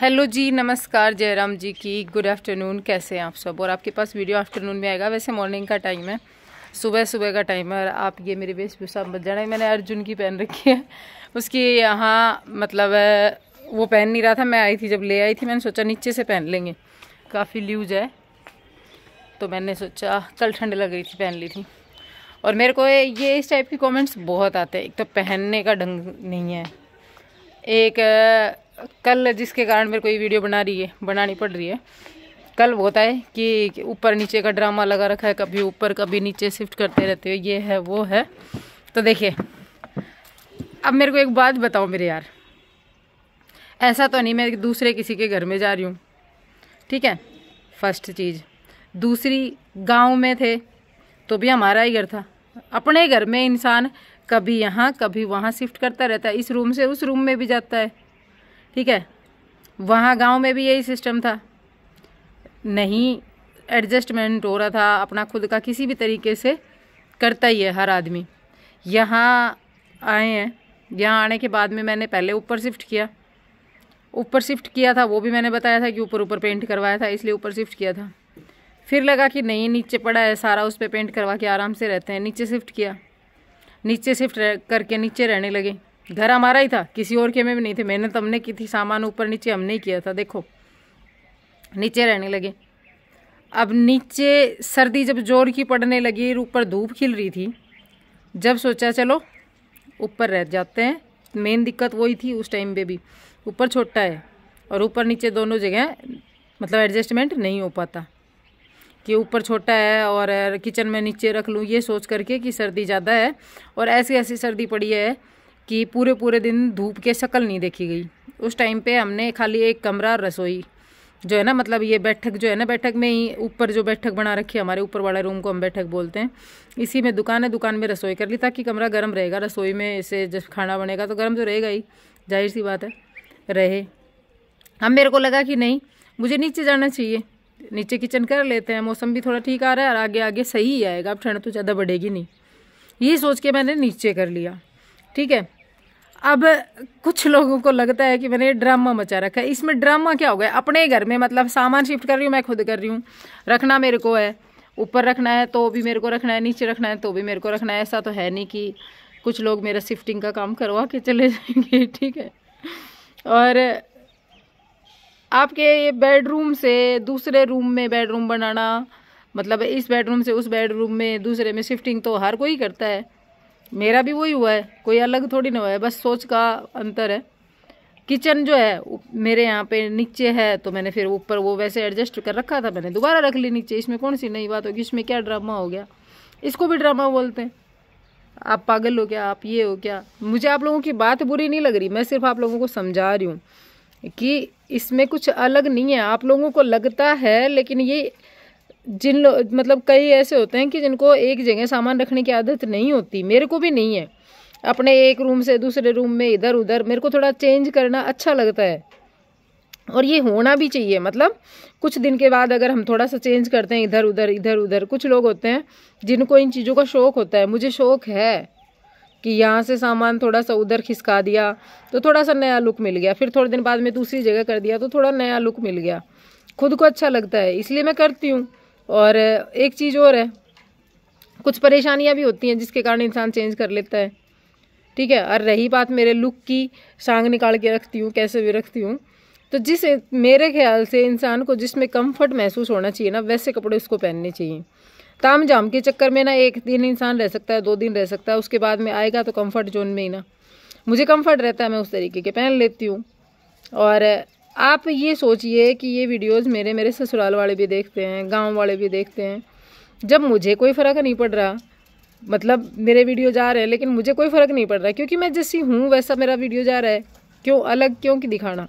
hello जी नमस्कार जयराम जी की good afternoon कैसे हैं आप सब और आपके पास वीडियो आफ्टरनून में आएगा वैसे मॉर्निंग का टाइम है सुबह सुबह का टाइम है और आप ये मेरे वेशभूषा मत जाना मैंने अर्जुन की पहन रखी है उसकी यहाँ मतलब वो पहन नहीं रहा था मैं आई थी जब ले आई थी मैंने सोचा नीचे से पहन लेंगे काफ़ी लूज है तो मैंने सोचा कल ठंड लग रही थी पहन ली थी और मेरे को ये इस टाइप की कमेंट्स बहुत आते हैं एक तो पहनने का ढंग नहीं है एक कल जिसके कारण मेरे को ये वीडियो बना रही है बनानी पड़ रही है कल होता है कि ऊपर नीचे का ड्रामा लगा रखा है कभी ऊपर कभी नीचे शिफ्ट करते रहते हो ये है वो है तो देखिए अब मेरे को एक बात बताओ मेरे यार ऐसा तो नहीं मैं दूसरे किसी के घर में जा रही हूँ ठीक है फर्स्ट चीज़ दूसरी गांव में थे तो भी हमारा ही घर था अपने घर में इंसान कभी यहाँ कभी वहाँ शिफ्ट करता रहता है इस रूम से उस रूम में भी जाता है ठीक है वहाँ गांव में भी यही सिस्टम था नहीं एडजस्टमेंट हो रहा था अपना खुद का किसी भी तरीके से करता ही है हर आदमी यहाँ आए हैं यहाँ आने के बाद में मैंने पहले ऊपर शिफ्ट किया ऊपर शिफ्ट किया था वो भी मैंने बताया था कि ऊपर ऊपर पेंट करवाया था इसलिए ऊपर शिफ्ट किया था फिर लगा कि नहीं नीचे पड़ा है सारा उस पर पे पेंट करवा के आराम से रहते हैं नीचे शिफ्ट किया नीचे शिफ्ट करके नीचे रहने लगे घर हमारा ही था किसी और के में भी नहीं थे मेहनत हमने की थी सामान ऊपर नीचे हमने ही किया था देखो नीचे रहने लगे अब नीचे सर्दी जब जोर की पड़ने लगी ऊपर धूप खिल रही थी जब सोचा चलो ऊपर रह जाते हैं मेन दिक्कत वही थी उस टाइम पे भी ऊपर छोटा है और ऊपर नीचे दोनों जगह मतलब एडजस्टमेंट नहीं हो पाता कि ऊपर छोटा है और किचन में नीचे रख लूँ ये सोच करके कि सर्दी ज़्यादा है और ऐसी ऐसी सर्दी पड़ी है कि पूरे पूरे दिन धूप के शक्ल नहीं देखी गई उस टाइम पे हमने खाली एक कमरा रसोई जो है ना मतलब ये बैठक जो है ना बैठक में ही ऊपर जो बैठक बना रखी है हमारे ऊपर वाले रूम को हम बैठक बोलते हैं इसी में दुकान है दुकान में रसोई कर ली ताकि कमरा गर्म रहेगा रसोई में इसे जब खाना बनेगा तो गर्म तो रहेगा ही जाहिर सी बात है रहे हम मेरे को लगा कि नहीं मुझे नीचे जाना चाहिए नीचे किचन कर लेते हैं मौसम भी थोड़ा ठीक आ रहा है और आगे आगे सही ही आएगा अब ठंड तो ज़्यादा बढ़ेगी नहीं ये सोच के मैंने नीचे कर लिया ठीक है अब कुछ लोगों को लगता है कि मैंने ड्रामा मचा रखा है इसमें ड्रामा क्या हो गया अपने घर में मतलब सामान शिफ्ट कर रही हूँ मैं खुद कर रही हूँ रखना मेरे को है ऊपर रखना है तो भी मेरे को रखना है नीचे रखना है तो भी मेरे को रखना है ऐसा तो है नहीं कि कुछ लोग मेरा शिफ्टिंग का काम करवा के चले जाएंगे ठीक है और आपके बेडरूम से दूसरे रूम में बेडरूम बनाना मतलब इस बेडरूम से उस बेडरूम में दूसरे में शिफ्टिंग तो हर कोई करता है मेरा भी वही हुआ है कोई अलग थोड़ी ना हुआ है बस सोच का अंतर है किचन जो है मेरे यहाँ पे नीचे है तो मैंने फिर ऊपर वो वैसे एडजस्ट कर रखा था मैंने दोबारा रख ली नीचे इसमें कौन सी नई बात होगी इसमें क्या ड्रामा हो गया इसको भी ड्रामा बोलते हैं आप पागल हो क्या आप ये हो क्या मुझे आप लोगों की बात बुरी नहीं लग रही मैं सिर्फ आप लोगों को समझा रही हूँ कि इसमें कुछ अलग नहीं है आप लोगों को लगता है लेकिन ये जिन लोग मतलब कई ऐसे होते हैं कि जिनको एक जगह सामान रखने की आदत नहीं होती मेरे को भी नहीं है अपने एक रूम से दूसरे रूम में इधर उधर मेरे को थोड़ा चेंज करना अच्छा लगता है और ये होना भी चाहिए मतलब कुछ दिन के बाद अगर हम थोड़ा सा चेंज करते हैं इधर उधर इधर उधर कुछ लोग होते हैं जिनको इन चीज़ों का शौक़ होता है मुझे शौक़ है कि यहाँ से सामान थोड़ा सा उधर खिसका दिया तो थोड़ा सा नया लुक मिल गया फिर थोड़े दिन बाद में दूसरी जगह कर दिया तो थोड़ा नया लुक मिल गया खुद को अच्छा लगता है इसलिए मैं करती हूँ और एक चीज़ और है कुछ परेशानियाँ भी होती हैं जिसके कारण इंसान चेंज कर लेता है ठीक है और रही बात मेरे लुक की सांग निकाल के रखती हूँ कैसे भी रखती हूँ तो जिस मेरे ख्याल से इंसान को जिसमें कंफर्ट महसूस होना चाहिए ना वैसे कपड़े उसको पहनने चाहिए ताम जाम के चक्कर में ना एक दिन इंसान रह सकता है दो दिन रह सकता है उसके बाद में आएगा तो कंफर्ट जोन में ही ना मुझे कंफर्ट रहता है मैं उस तरीके के पहन लेती हूँ और आप ये सोचिए कि ये वीडियोस मेरे मेरे ससुराल वाले भी देखते हैं गांव वाले भी देखते हैं जब मुझे कोई फ़र्क नहीं पड़ रहा मतलब मेरे वीडियो जा रहे हैं लेकिन मुझे कोई फ़र्क नहीं पड़ रहा क्योंकि मैं जैसी हूँ वैसा मेरा वीडियो जा रहा है क्यों अलग क्यों कि दिखाना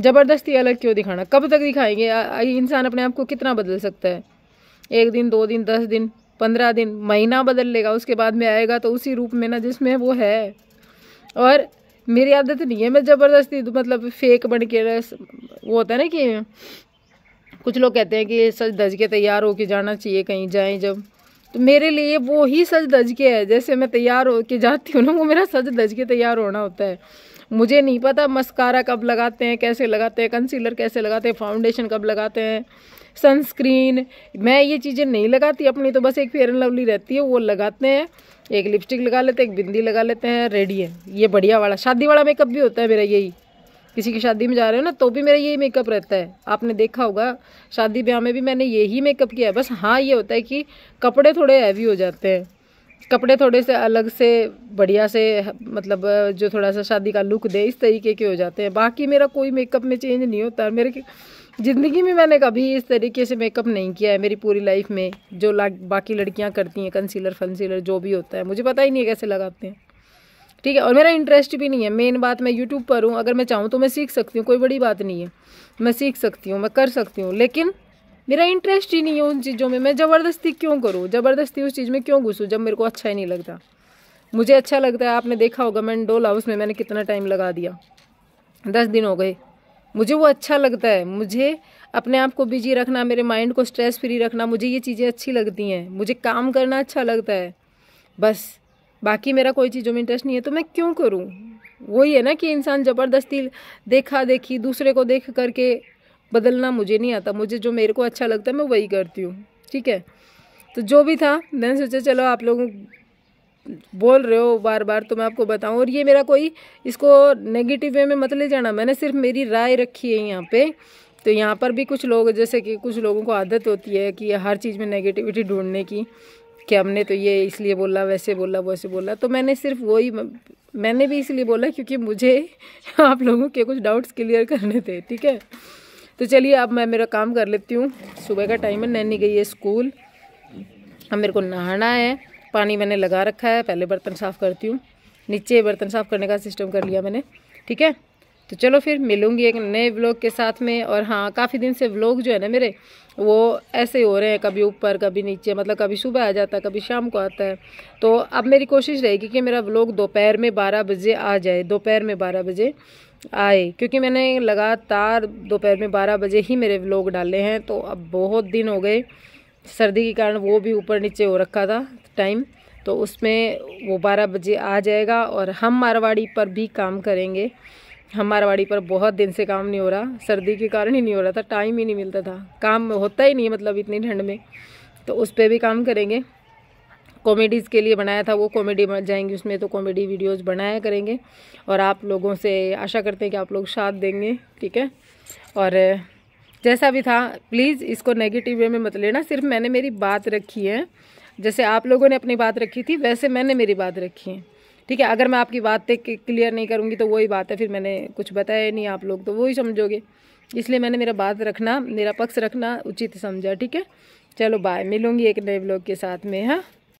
ज़बरदस्ती अलग क्यों दिखाना कब तक दिखाएंगे इंसान अपने आप को कितना बदल सकता है एक दिन दो दिन दस दिन पंद्रह दिन महीना बदल लेगा उसके बाद में आएगा तो उसी रूप में ना जिसमें वो है और मेरी आदत नहीं है मैं ज़बरदस्ती मतलब फेक बन के वो होता है ना कि कुछ लोग कहते हैं कि सच धज के तैयार हो के जाना चाहिए कहीं जाएं जब तो मेरे लिए वो ही सच धज के है जैसे मैं तैयार हो के जाती हूँ ना वो मेरा सच धज के तैयार होना होता है मुझे नहीं पता मस्कारा कब लगाते हैं कैसे लगाते हैं कंसीलर कैसे लगाते हैं फाउंडेशन कब लगाते हैं सनस्क्रीन मैं ये चीज़ें नहीं लगाती अपनी तो बस एक फेयर एंड लवली रहती है वो लगाते हैं एक लिपस्टिक लगा लेते हैं एक बिंदी लगा लेते हैं रेडी है ये बढ़िया वाला शादी वाला मेकअप भी होता है मेरा यही किसी की शादी में जा रहे हो ना तो भी मेरा यही मेकअप रहता है आपने देखा होगा शादी ब्याह में भी मैंने यही मेकअप किया है बस हाँ ये होता है कि कपड़े थोड़े हैवी हो जाते हैं कपड़े थोड़े से अलग से बढ़िया से मतलब जो थोड़ा सा शादी का लुक दे इस तरीके के हो जाते हैं बाकी मेरा कोई मेकअप में चेंज नहीं होता मेरे ज़िंदगी में मैंने कभी इस तरीके से मेकअप नहीं किया है मेरी पूरी लाइफ में जो बाकी लड़कियां करती हैं कंसीलर फंसीलर जो भी होता है मुझे पता ही नहीं है कैसे लगाते हैं ठीक है और मेरा इंटरेस्ट भी नहीं है मेन बात मैं यूट्यूब पर हूँ अगर मैं चाहूँ तो मैं सीख सकती हूँ कोई बड़ी बात नहीं है मैं सीख सकती हूँ मैं कर सकती हूँ लेकिन मेरा इंटरेस्ट ही नहीं है उन चीज़ों में मैं ज़बरदस्ती क्यों करूँ ज़बरदस्ती उस चीज़ में क्यों घुसूँ जब मेरे को अच्छा ही नहीं लगता मुझे अच्छा लगता है आपने देखा होगा मैंने डोल हाउस में मैंने कितना टाइम लगा दिया दस दिन हो गए मुझे वो अच्छा लगता है मुझे अपने आप को बिजी रखना मेरे माइंड को स्ट्रेस फ्री रखना मुझे ये चीज़ें अच्छी लगती हैं मुझे काम करना अच्छा लगता है बस बाकी मेरा कोई चीज़ों में इंटरेस्ट नहीं है तो मैं क्यों करूँ वही है ना कि इंसान ज़बरदस्ती देखा देखी दूसरे को देख करके बदलना मुझे नहीं आता मुझे जो मेरे को अच्छा लगता है मैं वही करती हूँ ठीक है तो जो भी था मैंने सोचा चलो आप लोगों बोल रहे हो बार बार तो मैं आपको बताऊं और ये मेरा कोई इसको नेगेटिव वे में मत ले जाना मैंने सिर्फ मेरी राय रखी है यहाँ पे तो यहाँ पर भी कुछ लोग जैसे कि कुछ लोगों को आदत होती है कि हर चीज़ में नेगेटिविटी ढूंढने की कि हमने तो ये इसलिए बोला वैसे बोला वैसे बोला तो मैंने सिर्फ वही मैंने भी इसलिए बोला क्योंकि मुझे आप लोगों के कुछ डाउट्स क्लियर करने थे ठीक है तो चलिए अब मैं मेरा काम कर लेती हूँ सुबह का टाइम है नैनी गई है स्कूल अब मेरे को नहाना है पानी मैंने लगा रखा है पहले बर्तन साफ़ करती हूँ नीचे बर्तन साफ़ करने का सिस्टम कर लिया मैंने ठीक है तो चलो फिर मिलूंगी एक नए व्लॉग के साथ में और हाँ काफ़ी दिन से व्लॉग जो है ना मेरे वो ऐसे हो रहे हैं कभी ऊपर कभी नीचे मतलब कभी सुबह आ जाता है कभी शाम को आता है तो अब मेरी कोशिश रहेगी कि मेरा व्लॉग दोपहर में बारह बजे आ जाए दोपहर में बारह बजे आए क्योंकि मैंने लगातार दोपहर में बारह बजे ही मेरे व्लॉग डाले हैं तो अब बहुत दिन हो गए सर्दी के कारण वो भी ऊपर नीचे हो रखा था टाइम तो उसमें वो बारह बजे आ जाएगा और हम मारवाड़ी पर भी काम करेंगे हम मारवाड़ी पर बहुत दिन से काम नहीं हो रहा सर्दी के कारण ही नहीं हो रहा था टाइम ही नहीं मिलता था काम होता ही नहीं मतलब इतनी ठंड में तो उस पर भी काम करेंगे कॉमेडीज़ के लिए बनाया था वो कॉमेडी बन जाएंगी उसमें तो कॉमेडी वीडियोस बनाया करेंगे और आप लोगों से आशा करते हैं कि आप लोग साथ देंगे ठीक है और जैसा भी था प्लीज़ इसको नेगेटिव वे में मत लेना सिर्फ मैंने मेरी बात रखी है जैसे आप लोगों ने अपनी बात रखी थी वैसे मैंने मेरी बात रखी है ठीक है अगर मैं आपकी बात क्लियर नहीं करूँगी तो वही बात है फिर मैंने कुछ बताया नहीं आप लोग तो वही समझोगे इसलिए मैंने मेरा बात रखना मेरा पक्ष रखना उचित समझा ठीक है चलो बाय मिलूँगी एक नए ब्लॉग के साथ में हाँ